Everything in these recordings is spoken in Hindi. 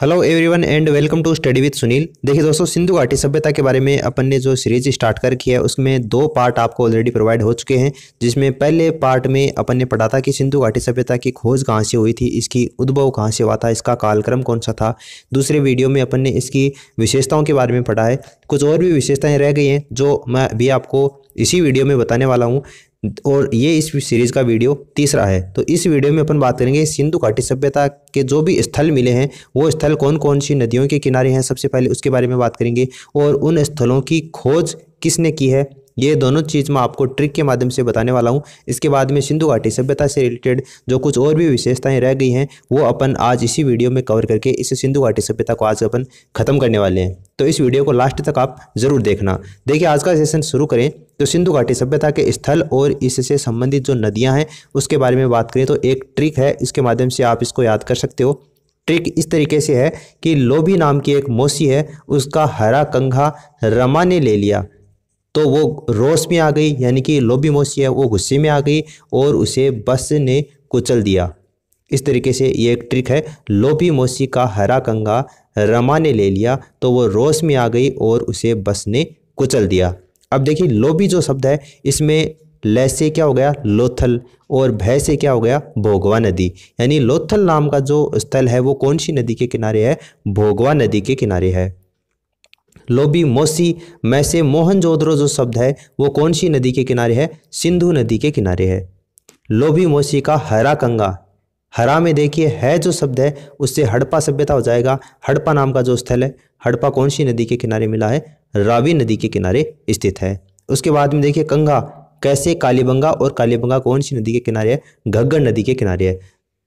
hello everyone and welcome to study with Sunil देखिए दोस्तों सिंधु घाटी सभ्यता के बारे में अपन ने जो सीरीज स्टार्ट कर की है उसमें दो पार्ट आपको ऑलरेडी प्रोवाइड हो चुके हैं जिसमें पहले पार्ट में अपन ने पढ़ा था कि सिंधु घाटी सभ्यता की खोज कहाँ से हुई थी इसकी उद्भव कहाँ से हुआ था इसका कालक्रम कौन सा था दूसरे वीडियो में अपन ने इसकी विशेषताओं के बारे में पढ़ा है कुछ और भी विशेषताएँ रह गई हैं जो मैं अभी आपको इसी वीडियो में बताने वाला हूँ और ये इस सीरीज़ का वीडियो तीसरा है तो इस वीडियो में अपन बात करेंगे सिंधु घाटी सभ्यता के जो भी स्थल मिले हैं वो स्थल कौन कौन सी नदियों के किनारे हैं सबसे पहले उसके बारे में बात करेंगे और उन स्थलों की खोज किसने की है ये दोनों चीज़ मैं आपको ट्रिक के माध्यम से बताने वाला हूँ इसके बाद में सिंधु घाटी सभ्यता से रिलेटेड जो कुछ और भी विशेषताएँ रह गई हैं वो अपन आज इसी वीडियो में कवर करके इस सिंधु घाटी सभ्यता को आज अपन खत्म करने वाले हैं तो इस वीडियो को लास्ट तक आप ज़रूर देखना देखिए आज का सेशन शुरू करें तो सिंधु घाटी सभ्यता के स्थल और इससे संबंधित जो नदियाँ हैं उसके बारे में बात करें तो एक ट्रिक है इसके माध्यम से आप इसको याद कर सकते हो ट्रिक इस तरीके से है कि लोभी नाम की एक मौसी है उसका हरा कंघा रमा ने ले लिया तो वो रोस में आ गई यानी कि लोबी मोसी है वो गुस्से में आ गई और उसे बस ने कुचल दिया इस तरीके से ये एक ट्रिक है लोबी मोसी का हरा कंगा रमा ने ले लिया तो वो रोस में आ गई और उसे बस ने कुचल दिया अब देखिए लोबी जो शब्द है इसमें लय से क्या हो गया लोथल और भय से क्या हो गया भोगवा नदी यानी लोथल नाम का जो स्थल है वो कौन सी नदी के किनारे है भोगवा नदी के किनारे है लोबी मोसी में से जो शब्द है वो कौन सी नदी के किनारे है सिंधु नदी के किनारे है लोबी मोसी का हरा कंगा हरा में देखिए है जो शब्द है उससे हड़प्पा सभ्यता हो जाएगा हड़प्पा नाम का जो स्थल है हड़प्पा कौन सी नदी के किनारे मिला है रावी नदी के किनारे स्थित है उसके बाद में देखिए कंगा कैसे कालीबंगा और कालीबंगा कौन सी नदी के किनारे है घग्गर नदी के किनारे है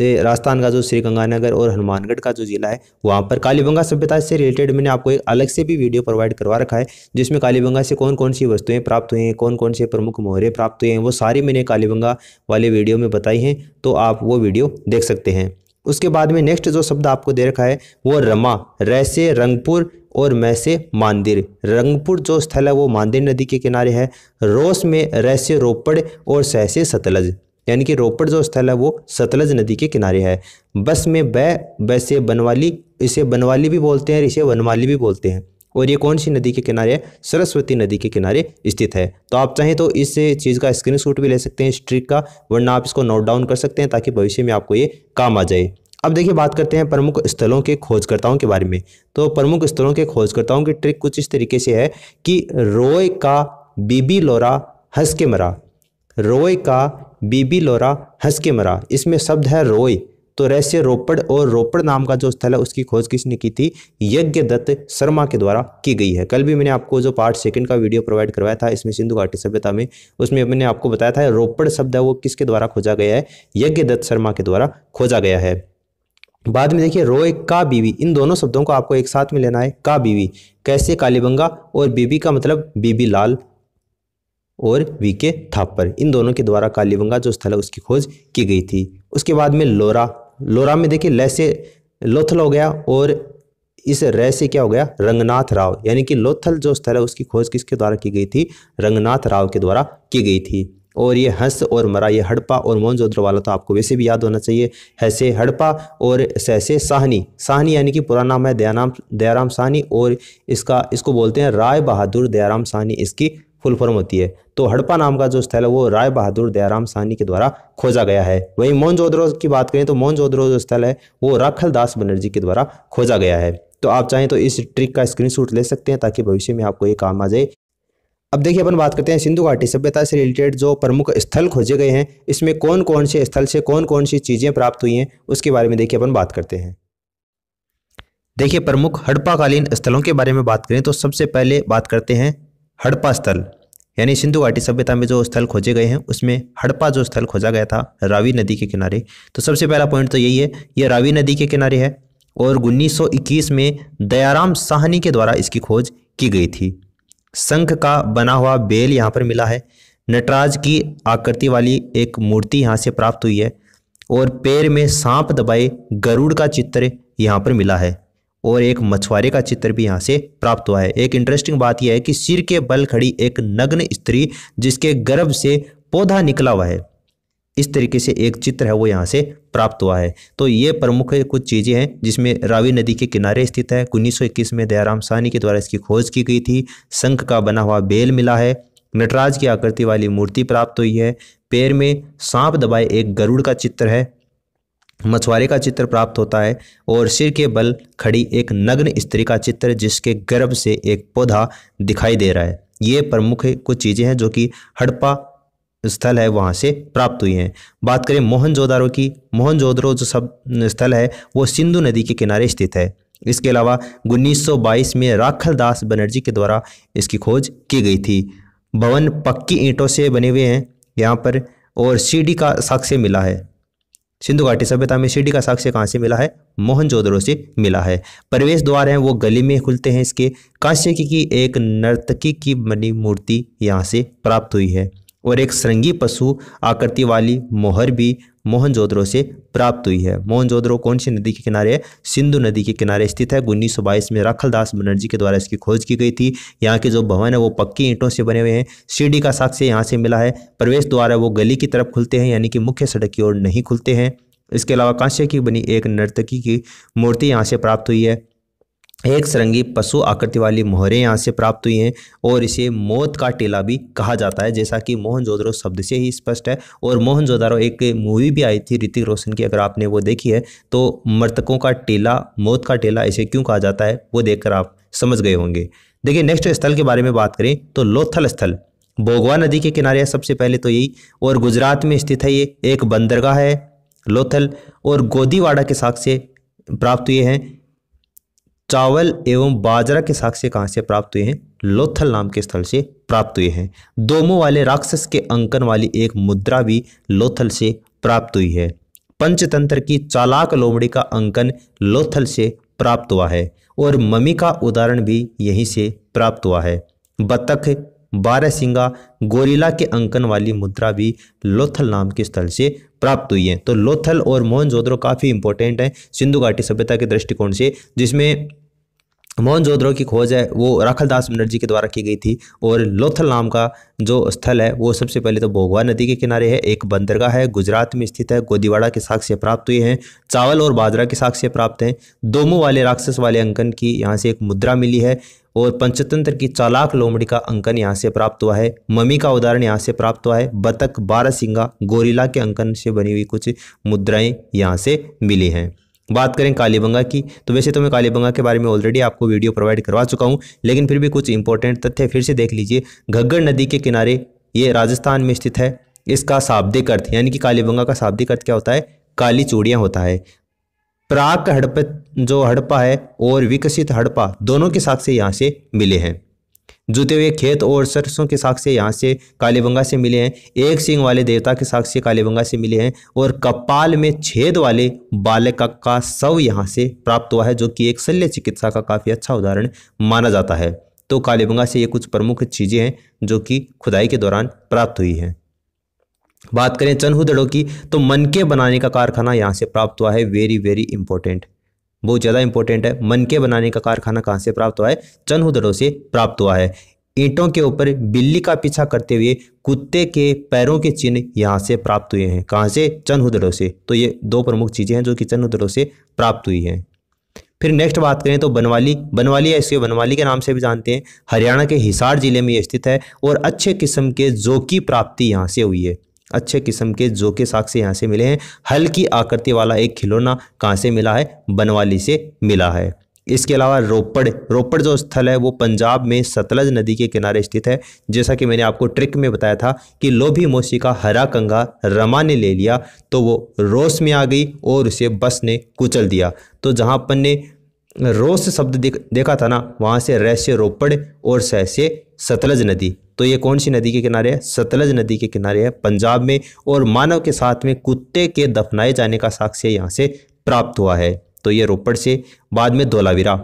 राजस्थान का जो श्रीगंगानगर और हनुमानगढ़ का जो जिला है वहाँ पर कालीबंगा सभ्यता से रिलेटेड मैंने आपको एक अलग से भी वीडियो प्रोवाइड करवा रखा है जिसमें कालीबंगा से कौन कौन सी वस्तुएं प्राप्त हुई हैं कौन कौन से प्रमुख मोहरे प्राप्त हुए हैं वो सारी मैंने कालीबंगा वाले वीडियो में बताई हैं तो आप वो वीडियो देख सकते हैं उसके बाद में नेक्स्ट जो शब्द आपको दे रखा है वो रमा रैसे रंगपुर और मैसे से मांदिर रंगपुर जो स्थल है वो मांदिर नदी के किनारे है रोस में रैसे रोपड़ और सहसे सतलज यानी कि रोपड़ जो स्थल है वो सतलज नदी के किनारे है बस में बै बैसे बनवाली इसे बनवाली भी बोलते हैं इसे वनवाली भी बोलते हैं और ये कौन सी नदी के किनारे है सरस्वती नदी के किनारे स्थित है तो आप चाहें तो इस चीज़ का स्क्रीनशॉट भी ले सकते हैं स्ट्रिक का वरना आप इसको नोट डाउन कर सकते हैं ताकि भविष्य में आपको ये काम आ जाए अब देखिए बात करते हैं प्रमुख स्थलों के खोजकर्ताओं के बारे में तो प्रमुख स्थलों के खोजकर्ताओं की ट्रिक कुछ इस तरीके से है कि रोय का बीबी लोरा हंस के मरा रोय का बीबी लोरा हंस के मरा इसमें शब्द है रोय तो रहस्य रोपड़ और रोपड़ नाम का जो स्थल है उसकी खोज किसने की थी यज्ञ दत्त शर्मा के द्वारा की गई है कल भी मैंने आपको जो पार्ट सेकंड का वीडियो प्रोवाइड करवाया था इसमें सिंधु घाटी सभ्यता में उसमें मैंने आपको बताया था रोपड़ शब्द है वो किसके द्वारा खोजा गया है यज्ञ दत्त शर्मा के द्वारा खोजा गया है बाद में देखिए रोय का बीवी इन दोनों शब्दों को आपको एक साथ में लेना है का बीवी कैसे कालीबंगा और बीबी का मतलब बीबी लाल और वी के थापर इन दोनों के द्वारा कालीबंगा जो स्थल है उसकी खोज की गई थी उसके बाद में लोरा लोरा में देखिए लय से लोथल हो गया और इस रह से क्या हो गया रंगनाथ राव यानी कि लोथल जो स्थल है उसकी खोज किसके द्वारा की गई थी रंगनाथ राव के द्वारा की गई थी और ये हंस और मरा ये हड़पा और मोहनजोदड़ो वाला तो आपको वैसे भी याद होना चाहिए हैसे हड़पा और सहसे साहनी साहनी यानी कि पुराना नाम है दयाराम दयाराम साहनी और इसका इसको बोलते हैं राय बहादुर दयाराम साहनी इसकी फुल फॉर्म होती है तो हड़प्पा नाम का जो स्थल है वो राय बहादुर दयाराम सानी के द्वारा खोजा गया है वहीं जोधरो की बात करें तो जोधरो जो स्थल है वो राखल दास बनर्जी के द्वारा खोजा गया है तो आप चाहें तो इस ट्रिक का स्क्रीनशॉट ले सकते हैं ताकि भविष्य में आपको ये काम आ जाए अब देखिए अपन बात करते हैं सिंधु घाटी सभ्यता से रिलेटेड जो प्रमुख स्थल खोजे गए हैं इसमें कौन कौन से स्थल से कौन कौन सी चीज़ें प्राप्त हुई हैं उसके बारे में देखिए अपन बात करते हैं देखिए प्रमुख हड़प्पाकालीन स्थलों के बारे में बात करें तो सबसे पहले बात करते हैं हड़प्पा स्थल यानी सिंधु घाटी सभ्यता में जो स्थल खोजे गए हैं उसमें हड़प्पा जो स्थल खोजा गया था रावी नदी के किनारे तो सबसे पहला पॉइंट तो यही है ये रावी नदी के किनारे है और 1921 में दयाराम साहनी के द्वारा इसकी खोज की गई थी संख का बना हुआ बेल यहाँ पर मिला है नटराज की आकृति वाली एक मूर्ति यहाँ से प्राप्त हुई है और पैर में सांप दबाए गरुड़ का चित्र यहाँ पर मिला है और एक मछुआरे का चित्र भी यहाँ से प्राप्त हुआ है एक इंटरेस्टिंग बात यह है कि सिर के बल खड़ी एक नग्न स्त्री जिसके गर्भ से पौधा निकला हुआ है इस तरीके से एक चित्र है वो यहाँ से प्राप्त हुआ है तो ये प्रमुख कुछ चीज़ें हैं जिसमें रावी नदी के किनारे स्थित है उन्नीस में दयाराम सानी के द्वारा इसकी खोज की गई थी शंख का बना हुआ बेल मिला है नटराज की आकृति वाली मूर्ति प्राप्त हुई है पैर में सांप दबाए एक गरुड़ का चित्र है मछुआरे का चित्र प्राप्त होता है और सिर के बल खड़ी एक नग्न स्त्री का चित्र जिसके गर्भ से एक पौधा दिखाई दे रहा है ये प्रमुख कुछ चीज़ें हैं जो कि हड़प्पा स्थल है वहाँ से प्राप्त हुई हैं बात करें मोहनजोदारो की मोहनजोदारो जो सब स्थल है वो सिंधु नदी के किनारे स्थित है इसके अलावा 1922 में राखल दास बनर्जी के द्वारा इसकी खोज की गई थी भवन पक्की ईंटों से बने हुए हैं यहाँ पर और सीढ़ी का साक्ष्य मिला है सिंधु घाटी सभ्यता में सीढ़ी का साक्ष्य कहाँ से मिला है मोहनजोदड़ो से मिला है प्रवेश द्वार हैं वो गली में खुलते हैं इसके कांस्य की एक नर्तकी की बनी मूर्ति यहाँ से प्राप्त हुई है और एक श्रृंगी पशु आकृति वाली मोहर भी मोहनजोदड़ो से प्राप्त हुई है मोहनजोदड़ो कौन सी नदी के किनारे है सिंधु नदी के किनारे स्थित है उन्नीस सौ बाईस में दास बनर्जी के द्वारा इसकी खोज की गई थी यहाँ के जो भवन है वो पक्की ईंटों से बने हुए हैं सीढ़ी का साक्ष्य यहाँ से मिला है प्रवेश द्वार है वो गली की तरफ खुलते हैं यानी कि मुख्य सड़क की ओर नहीं खुलते हैं इसके अलावा कांस्य की बनी एक नर्तकी की मूर्ति यहाँ से प्राप्त हुई है एक सरंगी पशु आकृति वाली मोहरें यहाँ से प्राप्त हुई हैं और इसे मौत का टीला भी कहा जाता है जैसा कि मोहनजोदड़ो शब्द से ही स्पष्ट है और मोहनजोदारो एक मूवी भी आई थी ऋतिक रोशन की अगर आपने वो देखी है तो मृतकों का टीला मौत का टीला इसे क्यों कहा जाता है वो देखकर आप समझ गए होंगे देखिए नेक्स्ट स्थल के बारे में बात करें तो लोथल स्थल बोगवा नदी के किनारे है सबसे पहले तो यही और गुजरात में स्थित है ये एक बंदरगाह है लोथल और गोदीवाड़ा के साक्ष्य प्राप्त हुए हैं चावल एवं बाजरा के साक्ष्य कहाँ से प्राप्त हुए हैं लोथल नाम के स्थल से प्राप्त हुए हैं दोमो वाले राक्षस के अंकन वाली एक मुद्रा भी लोथल से प्राप्त हुई है पंचतंत्र की चालाक लोमड़ी का अंकन लोथल से प्राप्त हुआ है और ममी का उदाहरण भी यहीं से प्राप्त हुआ है बतख बारह सिंगा गोरिला के अंकन वाली मुद्रा भी लोथल नाम के स्थल से प्राप्त हुई है तो लोथल और मोहनजोदड़ो काफ़ी इंपॉर्टेंट है सिंधु घाटी सभ्यता के दृष्टिकोण से जिसमें मोहनजोदड़ो की खोज है वो राखल दास बनर्जी के द्वारा की गई थी और लोथल नाम का जो स्थल है वो सबसे पहले तो भोगवा नदी के किनारे है एक बंदरगाह है गुजरात में स्थित है गोदीवाड़ा के साक्ष्य प्राप्त हुए हैं चावल और बाजरा के साक्ष्य प्राप्त हैं दोमो वाले राक्षस वाले अंकन की यहाँ से एक मुद्रा मिली है और पंचतंत्र की चालाक लोमड़ी का अंकन यहाँ से प्राप्त हुआ है ममी का उदाहरण यहाँ से प्राप्त हुआ है बतक बारह सिंगा गोरिला के अंकन से बनी हुई कुछ मुद्राएं यहाँ से मिली हैं बात करें कालीबंगा की तो वैसे तो मैं कालीबंगा के बारे में ऑलरेडी आपको वीडियो प्रोवाइड करवा चुका हूँ लेकिन फिर भी कुछ इंपॉर्टेंट तथ्य फिर से देख लीजिए घग्गर नदी के किनारे ये राजस्थान में स्थित है इसका शाब्दिक अर्थ यानी कि कालीबंगा का शाब्दिक अर्थ क्या होता है काली चूड़ियाँ होता है प्राक हड़प जो हड़प्पा है और विकसित हड़प्पा दोनों के साक्ष्य यहाँ से मिले हैं जुते हुए खेत और सरसों के साक्ष्य यहाँ से कालीबंगा से मिले हैं एक सिंह वाले देवता के साक्ष्य कालीबंगा से मिले हैं और कपाल में छेद वाले बालक का शव यहाँ से प्राप्त हुआ है जो कि एक शल्य चिकित्सा का काफ़ी अच्छा उदाहरण माना जाता है तो कालीबंगा से ये कुछ प्रमुख चीज़ें हैं जो कि खुदाई के दौरान प्राप्त हुई हैं बात करें चनहुदड़ों की तो मनके बनाने का कारखाना यहाँ से प्राप्त हुआ है वेरी वेरी इंपॉर्टेंट बहुत ज़्यादा इंपॉर्टेंट है मनके बनाने का कारखाना कहाँ से प्राप्त हुआ है चनहुदड़ों से प्राप्त हुआ है ईंटों के ऊपर बिल्ली का पीछा करते हुए कुत्ते के पैरों के चिन्ह यहाँ से प्राप्त हुए हैं कहाँ से चनहुदड़ों से तो ये दो प्रमुख चीज़ें हैं जो कि चनहुदड़ों से प्राप्त हुई हैं फिर नेक्स्ट बात करें तो बनवाली बनवाली या इसके बनवाली के नाम से भी जानते हैं हरियाणा के हिसार जिले में स्थित है और अच्छे किस्म के जोकी प्राप्ति यहाँ से हुई है अच्छे किस्म के जो के से यहाँ से मिले हैं हल्की आकृति वाला एक खिलौना कहाँ से मिला है बनवाली से मिला है इसके अलावा रोपड़ रोपड़ जो स्थल है वो पंजाब में सतलज नदी के किनारे स्थित है जैसा कि मैंने आपको ट्रिक में बताया था कि लोभी मोसी का हरा कंगा रमा ने ले लिया तो वो रोस में आ गई और उसे बस ने कुचल दिया तो जहाँ अपन ने रोस शब्द देख देखा था ना वहाँ से रह से रोपड़ और सह से सतलज नदी तो ये कौन सी नदी के किनारे है सतलज नदी के किनारे है पंजाब में और मानव के साथ में कुत्ते के दफनाए जाने का साक्ष्य यहाँ से प्राप्त हुआ है तो ये रोपड़ से बाद में धोलावीरा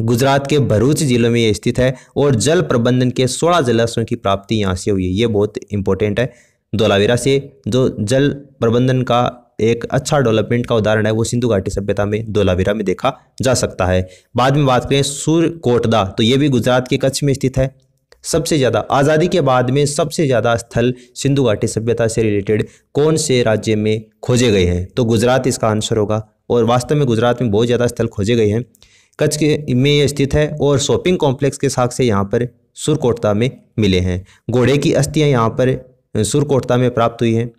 गुजरात के भरूच जिले में ये स्थित है और जल प्रबंधन के सोलह जलाशयों की प्राप्ति यहाँ से हुई है ये बहुत इंपॉर्टेंट है धोलावीरा से जो जल प्रबंधन का एक अच्छा डेवलपमेंट का उदाहरण है वो सिंधु घाटी सभ्यता में धोलावीरा में देखा जा सकता है बाद में बात करें सूर कोटदा तो ये भी गुजरात के कच्छ में स्थित है सबसे ज़्यादा आज़ादी के बाद में सबसे ज़्यादा स्थल सिंधु घाटी सभ्यता से रिलेटेड कौन से राज्य में खोजे गए हैं तो गुजरात इसका आंसर होगा और वास्तव में गुजरात में बहुत ज़्यादा स्थल खोजे गए हैं कच्छ के में ये स्थित है और शॉपिंग कॉम्प्लेक्स के साथ से यहाँ पर सुरकोटता में मिले हैं घोड़े की अस्थियाँ यहाँ पर सुरकोटता में प्राप्त हुई हैं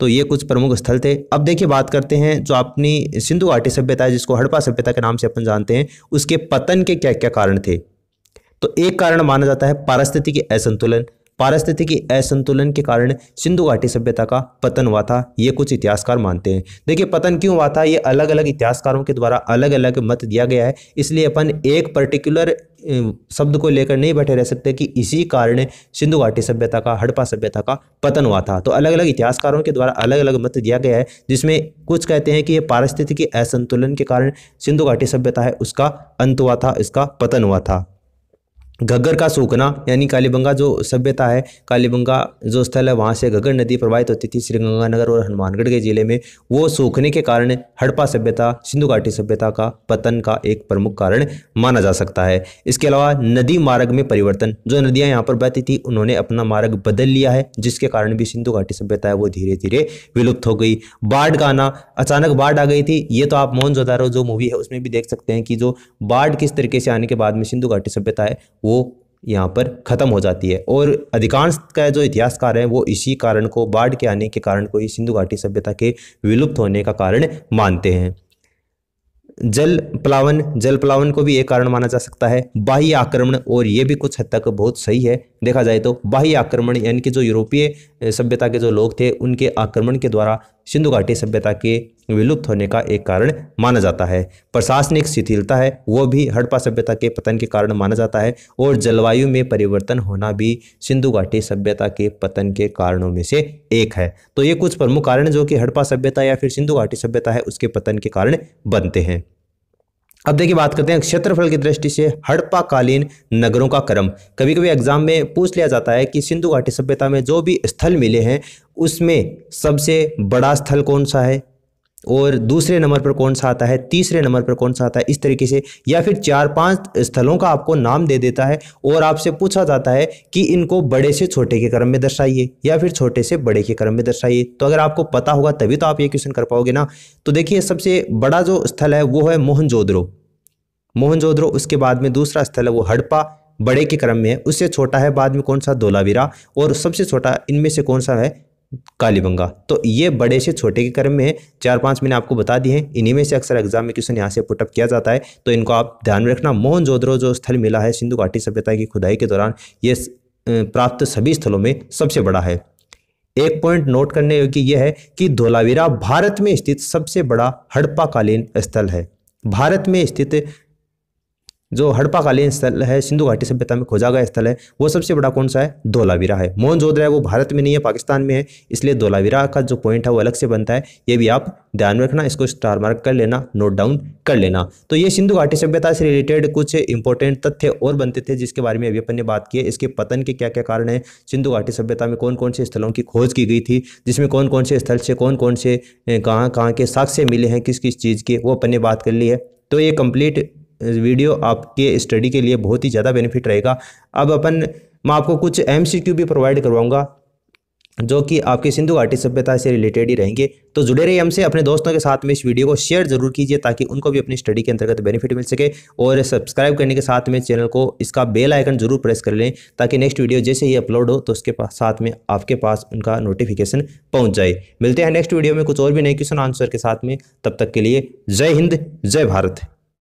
तो ये कुछ प्रमुख स्थल थे अब देखिए बात करते हैं जो अपनी सिंधु घाटी सभ्यता है जिसको हड़प्पा सभ्यता के नाम से अपन जानते हैं उसके पतन के क्या क्या कारण थे तो एक कारण माना जाता है पारिस्थितिक असंतुलन पारिस्थितिकी असंतुलन के कारण सिंधु घाटी सभ्यता का पतन हुआ था ये कुछ इतिहासकार मानते हैं देखिए पतन क्यों हुआ था ये अलग अलग इतिहासकारों के द्वारा अलग अलग मत दिया गया है इसलिए अपन एक पर्टिकुलर शब्द को लेकर नहीं बैठे रह सकते कि इसी कारण सिंधु घाटी सभ्यता का हड़प्पा सभ्यता का पतन हुआ था तो अलग अलग इतिहासकारों के द्वारा अलग अलग मत दिया गया है जिसमें कुछ कहते हैं कि ये पारिस्थितिकी असंतुलन के कारण सिंधु घाटी सभ्यता है उसका अंत हुआ था इसका पतन हुआ था घग्गर का सूखना यानी कालीबंगा जो सभ्यता है कालीबंगा जो स्थल है वहाँ से घग्गर नदी प्रवाहित होती थी श्रीगंगानगर और हनुमानगढ़ के जिले में वो सूखने के कारण हड़प्पा सभ्यता सिंधु घाटी सभ्यता का पतन का एक प्रमुख कारण माना जा सकता है इसके अलावा नदी मार्ग में परिवर्तन जो नदियाँ यहाँ पर बहती थी उन्होंने अपना मार्ग बदल लिया है जिसके कारण भी सिंधु घाटी सभ्यता है वो धीरे धीरे विलुप्त हो गई बाढ़ का आना अचानक बाढ़ आ गई थी ये तो आप मोहन जो मूवी है उसमें भी देख सकते हैं कि जो बाढ़ किस तरीके से आने के बाद में सिंधु घाटी सभ्यता है वो यहाँ पर ख़त्म हो जाती है और अधिकांश का जो इतिहासकार है वो इसी कारण को बाढ़ के आने के कारण को ही सिंधु घाटी सभ्यता के विलुप्त होने का कारण मानते हैं जल प्लावन जल प्लावन को भी एक कारण माना जा सकता है बाह्य आक्रमण और ये भी कुछ हद तक बहुत सही है देखा जाए तो बाह्य आक्रमण यानी कि जो यूरोपीय सभ्यता के जो लोग थे उनके आक्रमण के द्वारा सिंधु घाटी सभ्यता के विलुप्त होने का एक कारण माना जाता है प्रशासनिक शिथिलता है वो भी हड़प्पा सभ्यता के पतन के कारण माना जाता है और जलवायु में परिवर्तन होना भी सिंधु घाटी सभ्यता के पतन के कारणों में से एक है तो ये कुछ प्रमुख कारण जो कि हड़प्पा सभ्यता या फिर सिंधु घाटी सभ्यता है उसके पतन के कारण बनते हैं अब देखिए बात करते हैं क्षेत्रफल की दृष्टि से हड़प्पाकालीन नगरों का क्रम कभी कभी एग्जाम में पूछ लिया जाता है कि सिंधु घाटी सभ्यता में जो भी स्थल मिले हैं उसमें सबसे बड़ा स्थल कौन सा है और दूसरे नंबर पर कौन सा आता है तीसरे नंबर पर कौन सा आता है इस तरीके से या फिर चार पांच स्थलों का आपको नाम दे देता है और आपसे पूछा जाता है कि इनको बड़े से छोटे के क्रम में दर्शाइए या फिर छोटे से बड़े के क्रम में दर्शाइए तो अगर आपको पता होगा तभी तो आप ये क्वेश्चन कर पाओगे ना तो देखिए सबसे बड़ा जो स्थल है वो है मोहनजोदड़ो मोहनजोद्रो उसके बाद में दूसरा स्थल है वो हड़प्पा बड़े के क्रम में है उससे छोटा है बाद में कौन सा धोलावीरा और सबसे छोटा इनमें से कौन सा है कालीबंगा तो ये बड़े से छोटे के क्रम में है चार पांच मैंने आपको बता दिए हैं इन्हीं में से अक्सर एग्जाम में क्वेश्चन यहाँ से पुटअप किया जाता है तो इनको आप ध्यान में रखना मोहनजोदड़ो जो स्थल मिला है सिंधु घाटी सभ्यता की खुदाई के दौरान ये प्राप्त सभी स्थलों में सबसे बड़ा है एक पॉइंट नोट करने योग्य यह है कि धोलावीरा भारत में स्थित सबसे बड़ा हड़प्पाकालीन स्थल है भारत में स्थित जो हड़प्पा कालीन स्थल है सिंधु घाटी सभ्यता में खोजा गया स्थल है वो सबसे बड़ा कौन सा है धोलावीरा है मोहन जोधरा है वो भारत में नहीं है पाकिस्तान में है इसलिए धोलावीरा का जो पॉइंट है वो अलग से बनता है ये भी आप ध्यान में रखना इसको स्टार मार्क कर लेना नोट डाउन कर लेना तो ये सिंधु घाटी सभ्यता से रिलेटेड कुछ इंपॉर्टेंट तथ्य और बनते थे जिसके बारे में अभी अपन ने बात की है इसके पतन के क्या क्या कारण है सिंधु घाटी सभ्यता में कौन कौन से स्थलों की खोज की गई थी जिसमें कौन कौन से स्थल से कौन कौन से कहाँ कहाँ के साक्ष्य मिले हैं किस किस चीज़ के वो अपन ने बात कर ली है तो ये कंप्लीट वीडियो आपके स्टडी के लिए बहुत ही ज़्यादा बेनिफिट रहेगा अब अपन मैं आपको कुछ एम भी प्रोवाइड करवाऊँगा जो कि आपके सिंधु घाटी सभ्यता से रिलेटेड ही रहेंगे तो जुड़े रहिए हमसे अपने दोस्तों के साथ में इस वीडियो को शेयर जरूर कीजिए ताकि उनको भी अपनी स्टडी के अंतर्गत बेनिफिट मिल सके और सब्सक्राइब करने के साथ में चैनल को इसका बेल आइकन जरूर प्रेस कर लें ताकि नेक्स्ट वीडियो जैसे ही अपलोड हो तो उसके साथ में आपके पास उनका नोटिफिकेशन पहुँच जाए मिलते हैं नेक्स्ट वीडियो में कुछ और भी नए क्वेश्चन आंसर के साथ में तब तक के लिए जय हिंद जय भारत